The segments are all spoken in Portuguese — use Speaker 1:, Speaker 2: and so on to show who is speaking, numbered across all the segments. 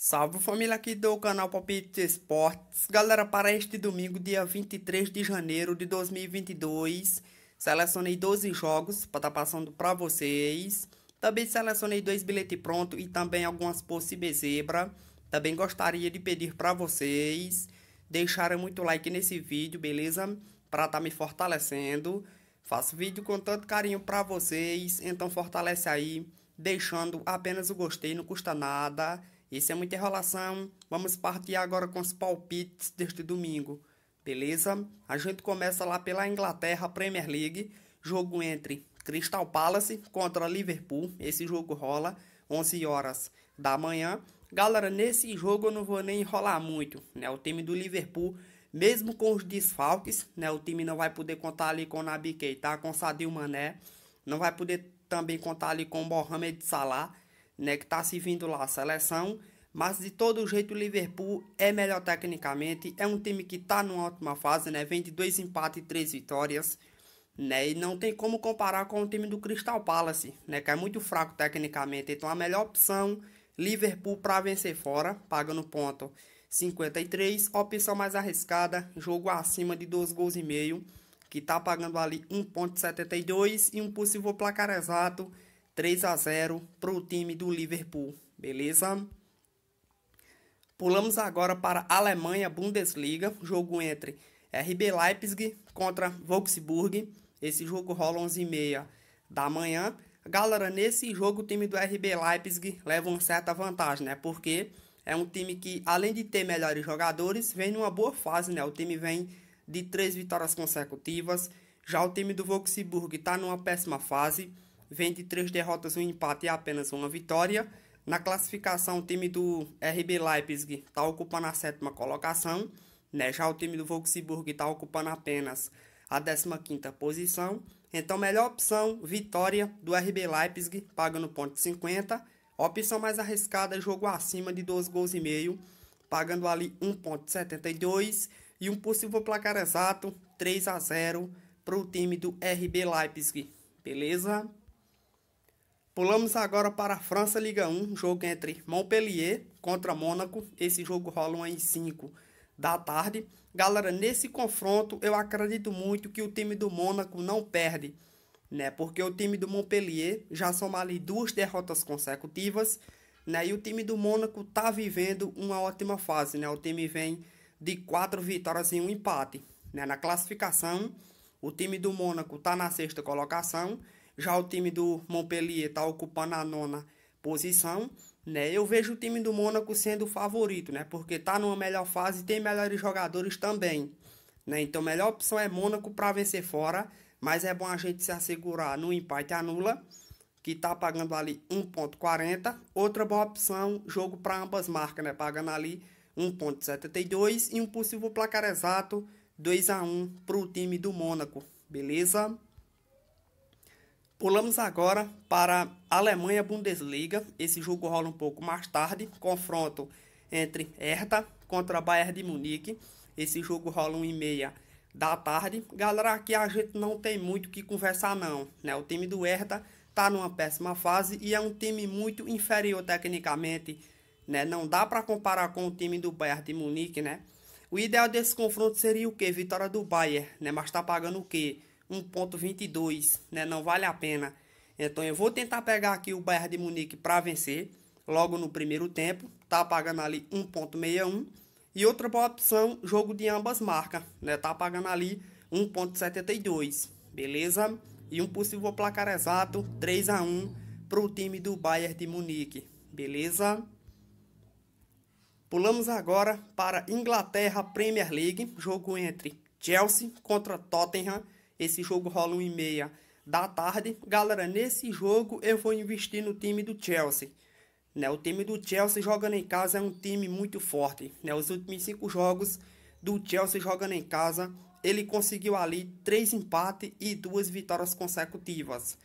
Speaker 1: Salve família aqui do canal Palpite Esportes. Galera, para este domingo, dia 23 de janeiro de 2022, selecionei 12 jogos para estar tá passando para vocês. Também selecionei dois bilhetes pronto e também algumas possíveis zebra. Também gostaria de pedir para vocês deixarem muito like nesse vídeo, beleza? Para estar tá me fortalecendo. Faço vídeo com tanto carinho para vocês, então fortalece aí, deixando apenas o gostei, não custa nada. Isso é muita enrolação. Vamos partir agora com os palpites deste domingo. Beleza? A gente começa lá pela Inglaterra Premier League. Jogo entre Crystal Palace contra Liverpool. Esse jogo rola 11 horas da manhã. Galera, nesse jogo eu não vou nem enrolar muito, né? O time do Liverpool, mesmo com os desfalques, né? O time não vai poder contar ali com o Nabi Keita, com Sadio Mané. Não vai poder também contar ali com o Mohamed Salah né, que está se vindo lá a seleção, mas de todo jeito o Liverpool é melhor tecnicamente, é um time que está numa ótima fase, né, vem de dois empates e três vitórias, né, e não tem como comparar com o time do Crystal Palace, né, que é muito fraco tecnicamente, então a melhor opção, Liverpool para vencer fora, pagando ponto 53, opção mais arriscada, jogo acima de dois gols e meio, que está pagando ali 1.72 e um possível placar exato 3 a 0 para o time do Liverpool, beleza? Pulamos agora para Alemanha Bundesliga, jogo entre RB Leipzig contra Wolfsburg. Esse jogo rola 11h30 da manhã. Galera, nesse jogo o time do RB Leipzig leva uma certa vantagem, né? Porque é um time que, além de ter melhores jogadores, vem numa boa fase, né? O time vem de três vitórias consecutivas. Já o time do Wolfsburg está numa péssima fase vem de três derrotas, um empate e apenas uma vitória. Na classificação, o time do RB Leipzig está ocupando a sétima colocação. Né? Já o time do Volksburg está ocupando apenas a 15 quinta posição. Então, melhor opção, vitória do RB Leipzig, pagando ponto 50. Opção mais arriscada, jogo acima de 2 gols e meio, pagando ali 1.72 e um possível placar exato 3 a 0 para o time do RB Leipzig. Beleza? Pulamos agora para a França Liga 1, jogo entre Montpellier contra Mônaco. Esse jogo rola às 5 da tarde. Galera, nesse confronto eu acredito muito que o time do Mônaco não perde, né? Porque o time do Montpellier já soma ali duas derrotas consecutivas, né? E o time do Mônaco tá vivendo uma ótima fase, né? O time vem de quatro vitórias e um empate, né? Na classificação, o time do Mônaco tá na sexta colocação já o time do Montpellier está ocupando a nona posição, né? Eu vejo o time do Mônaco sendo o favorito, né? Porque está numa melhor fase e tem melhores jogadores também, né? Então, a melhor opção é Mônaco para vencer fora, mas é bom a gente se assegurar no empate anula, que está pagando ali 1.40. Outra boa opção, jogo para ambas marcas, né? Pagando ali 1.72 e um possível placar exato 2 a 1 para o time do Mônaco, beleza? Pulamos agora para Alemanha Bundesliga. Esse jogo rola um pouco mais tarde. Confronto entre Hertha contra Bayern de Munique. Esse jogo rola 1 e meia da tarde. Galera, aqui a gente não tem muito o que conversar não. Né? O time do Hertha está numa péssima fase e é um time muito inferior tecnicamente. Né? Não dá para comparar com o time do Bayern de Munique, né? O ideal desse confronto seria o quê? Vitória do Bayern, né? Mas está pagando o quê? 1.22, né? Não vale a pena. Então eu vou tentar pegar aqui o Bayern de Munique para vencer logo no primeiro tempo, tá pagando ali 1.61 e outra boa opção, jogo de ambas marcas, né? Tá pagando ali 1.72, beleza? E um possível placar exato 3 a 1 para o time do Bayern de Munique, beleza? Pulamos agora para Inglaterra Premier League, jogo entre Chelsea contra Tottenham esse jogo rola 1 e meia da tarde. Galera, nesse jogo eu vou investir no time do Chelsea. Né? O time do Chelsea jogando em casa é um time muito forte. Né? Os últimos cinco jogos do Chelsea jogando em casa, ele conseguiu ali três empates e duas vitórias consecutivas.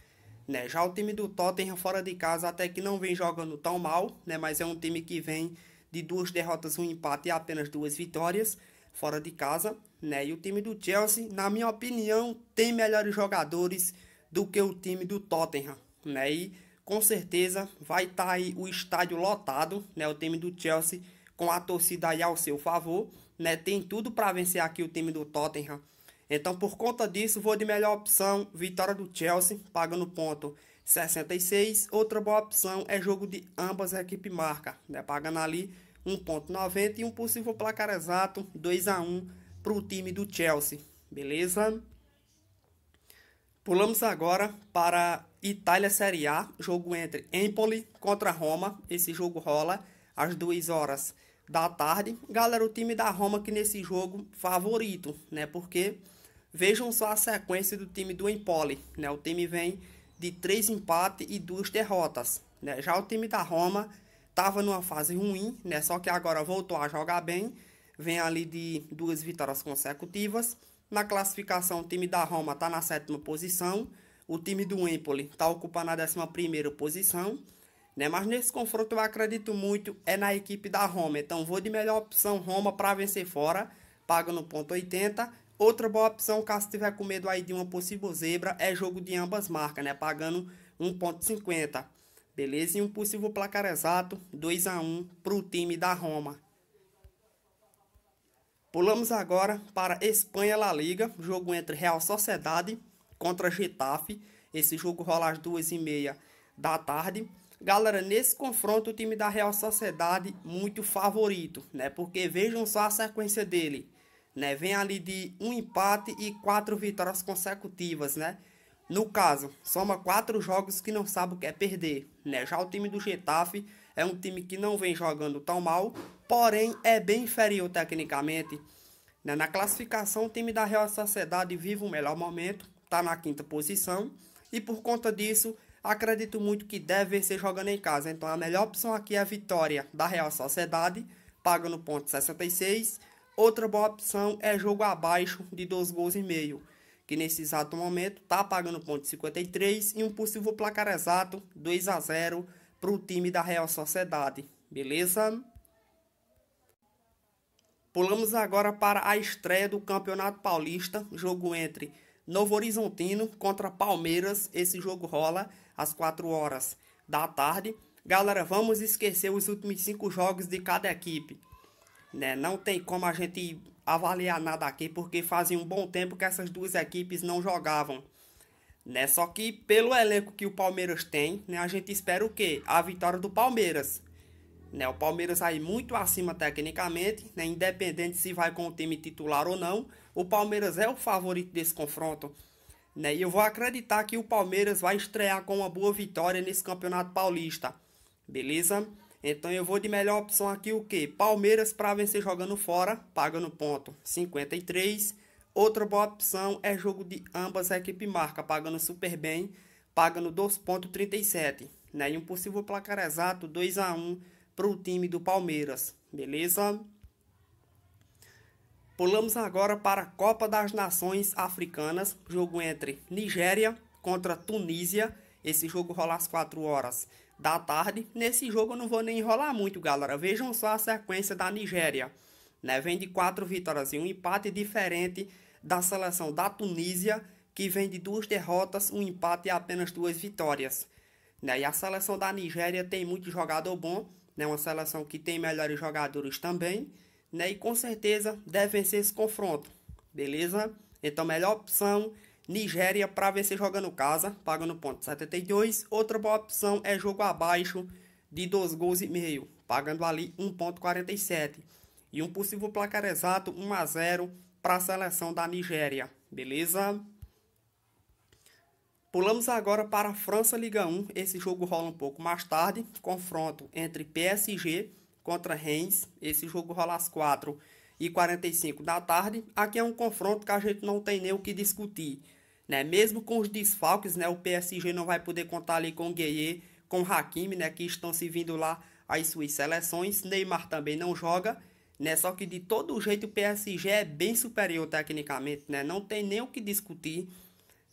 Speaker 1: Né? Já o time do Tottenham fora de casa até que não vem jogando tão mal, né? mas é um time que vem de duas derrotas, um empate e apenas duas vitórias fora de casa, né? E o time do Chelsea, na minha opinião, tem melhores jogadores do que o time do Tottenham, né? E com certeza vai estar tá aí o estádio lotado, né? O time do Chelsea com a torcida aí ao seu favor, né? Tem tudo para vencer aqui o time do Tottenham. Então, por conta disso, vou de melhor opção, vitória do Chelsea, pagando ponto 66. Outra boa opção é jogo de ambas equipes marca, né? Pagando ali 1.90 e um possível placar exato 2 a 1 para o time do Chelsea, beleza? Pulamos agora para Itália Série A, jogo entre Empoli contra Roma. Esse jogo rola às 2 horas da tarde. Galera, o time da Roma que nesse jogo favorito, né? Porque vejam só a sequência do time do Empoli, né? O time vem de três empates e duas derrotas, né? Já o time da Roma Tava numa fase ruim, né? Só que agora voltou a jogar bem. Vem ali de duas vitórias consecutivas. Na classificação, o time da Roma tá na sétima posição. O time do Empoli tá ocupando a décima primeira posição. Né? Mas nesse confronto eu acredito muito é na equipe da Roma. Então vou de melhor opção Roma para vencer fora. Paga no ponto 80. Outra boa opção, caso tiver com medo aí de uma possível zebra, é jogo de ambas marcas, né? Pagando 1.50. Beleza? E um possível placar exato, 2 a 1 para o time da Roma. Pulamos agora para Espanha La Liga, jogo entre Real Sociedade contra Getafe. Esse jogo rola às duas e meia da tarde. Galera, nesse confronto o time da Real Sociedade muito favorito, né? Porque vejam só a sequência dele, né? Vem ali de um empate e quatro vitórias consecutivas, né? No caso, soma quatro jogos que não sabe o que é perder. Né? Já o time do Getafe é um time que não vem jogando tão mal, porém é bem inferior tecnicamente. Né? Na classificação, o time da Real Sociedade vive o um melhor momento, está na quinta posição, e por conta disso, acredito muito que deve ser jogando em casa. Então a melhor opção aqui é a vitória da Real Sociedade, paga no ponto 66. Outra boa opção é jogo abaixo de 2 gols e meio que nesse exato momento está pagando ponto 53 e um possível placar exato 2 a 0 para o time da Real Sociedade, beleza? Pulamos agora para a estreia do Campeonato Paulista, jogo entre Novo Horizontino contra Palmeiras. Esse jogo rola às 4 horas da tarde. Galera, vamos esquecer os últimos cinco jogos de cada equipe. Né? Não tem como a gente avaliar nada aqui, porque fazia um bom tempo que essas duas equipes não jogavam. Né? Só que pelo elenco que o Palmeiras tem, né, a gente espera o quê? A vitória do Palmeiras. Né? O Palmeiras aí muito acima tecnicamente, né? independente se vai com o time titular ou não, o Palmeiras é o favorito desse confronto. Né? E eu vou acreditar que o Palmeiras vai estrear com uma boa vitória nesse Campeonato Paulista. Beleza? Então eu vou de melhor opção aqui o que? Palmeiras para vencer jogando fora, paga no ponto 53. Outra boa opção é jogo de ambas a equipe marca, pagando super bem, paga no 2.37. Né? E um possível placar exato 2 a 1 para o time do Palmeiras, beleza? Pulamos agora para a Copa das Nações Africanas, jogo entre Nigéria contra Tunísia. Esse jogo rola às 4 horas da tarde. Nesse jogo eu não vou nem enrolar muito, galera. Vejam só a sequência da Nigéria. Né? Vem de quatro vitórias e um empate diferente da seleção da Tunísia, que vem de duas derrotas, um empate e apenas duas vitórias. Né? E a seleção da Nigéria tem muito jogador bom, né? uma seleção que tem melhores jogadores também, né? e com certeza deve vencer esse confronto, beleza? Então, melhor opção Nigéria para joga jogando casa, pagando ponto 72. Outra boa opção é jogo abaixo de dois gols e meio, pagando ali 1.47. E um possível placar exato 1 a 0 para a seleção da Nigéria, beleza? Pulamos agora para a França Liga 1. Esse jogo rola um pouco mais tarde. Confronto entre PSG contra Reims. Esse jogo rola às 4 e 45 da tarde, aqui é um confronto que a gente não tem nem o que discutir. Né? Mesmo com os desfalques, né, o PSG não vai poder contar ali com Gueye, com Hakimi, né, que estão se vindo lá as suas seleções. Neymar também não joga, né? Só que de todo jeito o PSG é bem superior tecnicamente, né? Não tem nem o que discutir.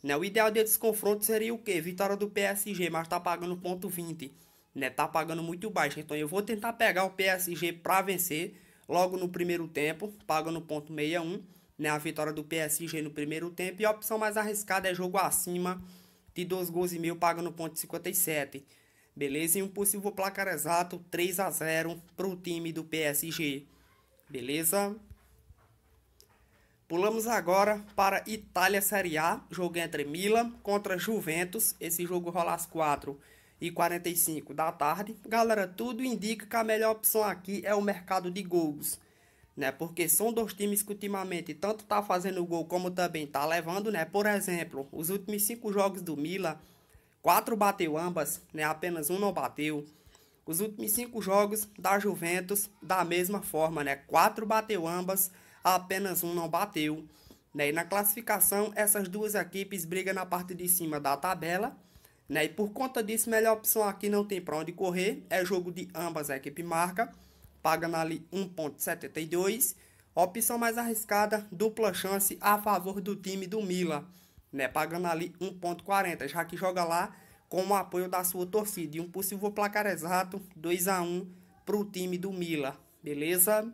Speaker 1: Né? O ideal desse confronto seria o quê? Vitória do PSG, mas tá pagando ponto 20, né? Tá pagando muito baixo. Então eu vou tentar pegar o PSG para vencer logo no primeiro tempo, paga no ponto 61, né? A vitória do PSG no primeiro tempo. E a opção mais arriscada é jogo acima de 2 gols e meio, paga no ponto 57. Beleza? E um possível placar exato, 3 a 0 para o time do PSG. Beleza? Pulamos agora para Itália Série A, jogo entre Milan contra Juventus. Esse jogo rola às 4 e 45 da tarde. Galera, tudo indica que a melhor opção aqui é o mercado de gols. Né? Porque são dois times que ultimamente tanto tá fazendo gol como também tá levando, né? Por exemplo, os últimos cinco jogos do Mila, quatro bateu ambas, né? Apenas um não bateu. Os últimos cinco jogos da Juventus, da mesma forma, né? Quatro bateu ambas, apenas um não bateu. Né? E na classificação, essas duas equipes brigam na parte de cima da tabela. Né? E por conta disso, melhor opção aqui não tem para onde correr. É jogo de ambas a equipe marca, pagando ali 1.72. Opção mais arriscada, dupla chance a favor do time do Mila, né? Pagando ali 1.40, já que joga lá com o apoio da sua torcida. E um possível placar exato, 2 a 1 para o time do Mila, beleza?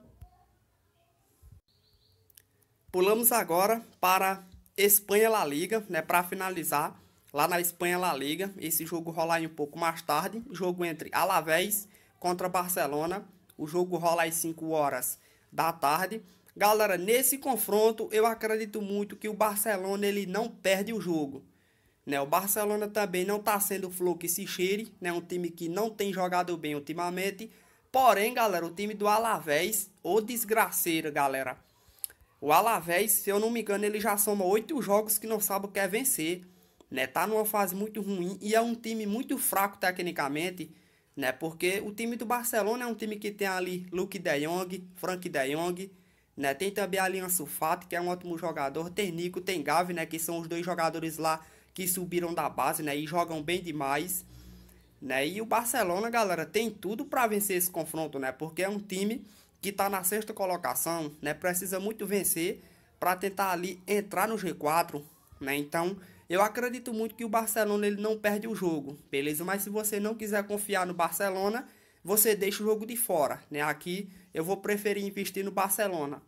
Speaker 1: Pulamos agora para Espanha La Liga, né? Para finalizar lá na Espanha La Liga. Esse jogo rolar um pouco mais tarde. Jogo entre Alavés contra Barcelona. O jogo rola às 5 horas da tarde. Galera, nesse confronto eu acredito muito que o Barcelona ele não perde o jogo. Né? O Barcelona também não está sendo flor que se cheire, né? um time que não tem jogado bem ultimamente. Porém, galera, o time do Alavés, o desgraceiro, galera. O Alavés, se eu não me engano, ele já soma oito jogos que não sabe o que é vencer né? Tá numa fase muito ruim e é um time muito fraco tecnicamente, né? Porque o time do Barcelona é um time que tem ali Luke De Jong, Frank De Jong, né? Tem também ali Ansu Fati, que é um ótimo jogador, tem Nico, tem Gavi, né, que são os dois jogadores lá que subiram da base, né, e jogam bem demais, né? E o Barcelona, galera, tem tudo para vencer esse confronto, né? Porque é um time que tá na sexta colocação, né? Precisa muito vencer para tentar ali entrar no G4, né? Então, eu acredito muito que o Barcelona ele não perde o jogo, beleza? Mas se você não quiser confiar no Barcelona, você deixa o jogo de fora, né? Aqui eu vou preferir investir no Barcelona,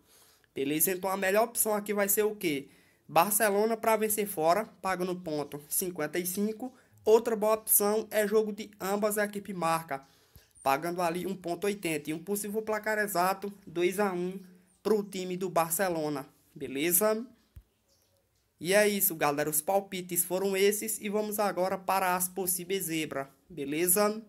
Speaker 1: beleza? Então a melhor opção aqui vai ser o quê? Barcelona para vencer fora, paga no ponto 55. Outra boa opção é jogo de ambas a equipe marca, pagando ali 1.80 e um possível placar exato 2 a 1 para o time do Barcelona, beleza? E é isso, galera. Os palpites foram esses e vamos agora para as possíveis zebras, beleza?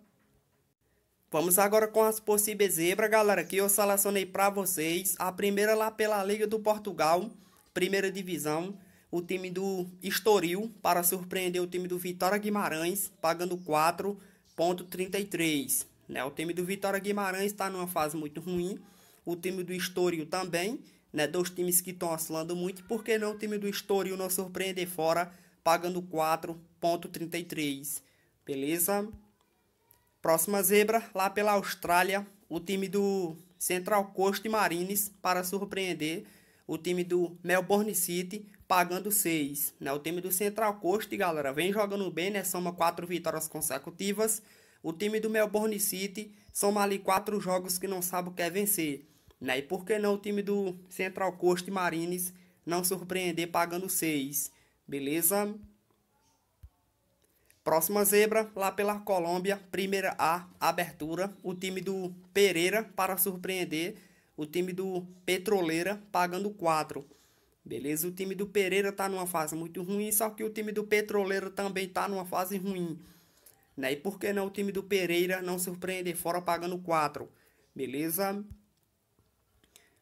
Speaker 1: Vamos agora com as possíveis zebras, galera, que eu selecionei para vocês. A primeira lá pela Liga do Portugal, primeira divisão. O time do Estoril, para surpreender o time do Vitória Guimarães, pagando 4,33. Né? O time do Vitória Guimarães está numa fase muito ruim. O time do Estoril também. Né? Dois times que estão oscilando muito, por que não o time do Estoril não surpreender fora, pagando 4,33? Beleza? Próxima zebra, lá pela Austrália, o time do Central Coast Marines, para surpreender o time do Melbourne City, pagando 6. Né? O time do Central Coast, galera, vem jogando bem, né? Soma 4 vitórias consecutivas. O time do Melbourne City soma ali 4 jogos que não sabe o que é vencer. Né? E por que não o time do Central Coast e Marines não surpreender pagando 6? Beleza? Próxima zebra, lá pela Colômbia, primeira A, abertura. O time do Pereira para surpreender. O time do Petroleira pagando 4. Beleza? O time do Pereira está numa fase muito ruim, só que o time do Petroleira também está numa fase ruim. Né? E por que não o time do Pereira não surpreender fora pagando 4? Beleza?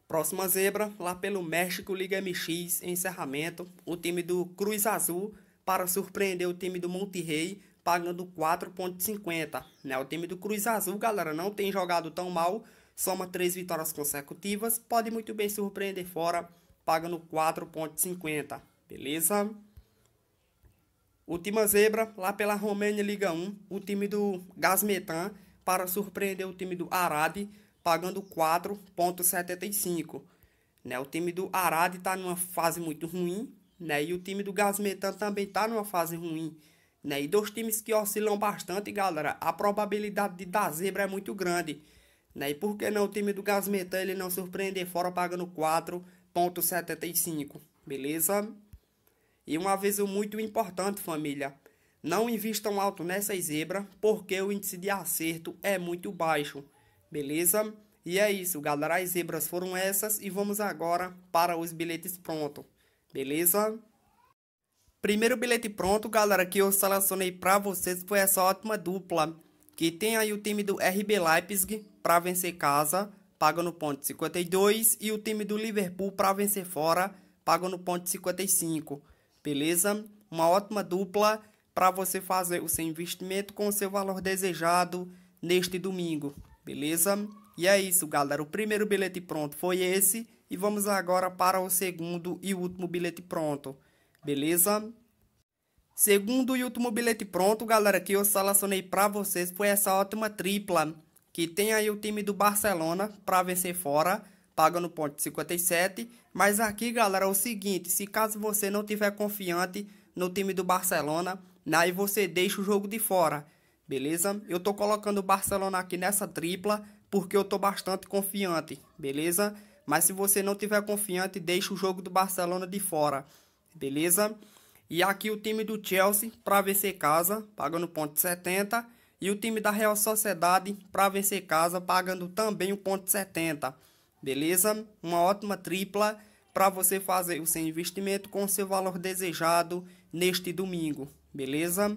Speaker 1: Próxima zebra, lá pelo México, Liga MX, encerramento. O time do Cruz Azul para surpreender o time do Monterrey, pagando 4,50. Né? O time do Cruz Azul, galera, não tem jogado tão mal, soma três vitórias consecutivas, pode muito bem surpreender fora, pagando 4,50. Beleza? Última zebra, lá pela Romênia Liga 1, o time do Gasmetan para surpreender o time do Arade, pagando 4,75. Né? O time do Arad está numa fase muito ruim, né? E o time do Gasmetan também está numa fase ruim, né? E dois times que oscilam bastante, galera. A probabilidade de dar zebra é muito grande, né? E por que não o time do Gasmetan? ele não surpreender fora pagando 4.75, beleza? E um aviso muito importante, família. Não invistam alto nessa zebra, porque o índice de acerto é muito baixo. Beleza? E é isso, galera. As zebras foram essas e vamos agora para os bilhetes pronto. Beleza? Primeiro bilhete pronto, galera, que eu selecionei para vocês foi essa ótima dupla. Que tem aí o time do RB Leipzig para vencer casa, paga no ponto 52. E o time do Liverpool para vencer fora, paga no ponto 55. Beleza? Uma ótima dupla para você fazer o seu investimento com o seu valor desejado neste domingo beleza? E é isso, galera. O primeiro bilhete pronto foi esse. E vamos agora para o segundo e último bilhete pronto, beleza? Segundo e último bilhete pronto, galera, que eu selecionei para vocês foi essa ótima tripla. Que tem aí o time do Barcelona para vencer fora, pagando ponto 57. Mas aqui, galera, é o seguinte, se caso você não tiver confiante no time do Barcelona, aí você deixa o jogo de fora beleza? Eu tô colocando o Barcelona aqui nessa tripla porque eu tô bastante confiante, beleza? Mas se você não tiver confiante, deixa o jogo do Barcelona de fora, beleza? E aqui o time do Chelsea para vencer casa, pagando ponto 70, e o time da Real Sociedade para vencer casa, pagando também o ponto 70. Beleza? Uma ótima tripla para você fazer o seu investimento com o seu valor desejado neste domingo, beleza?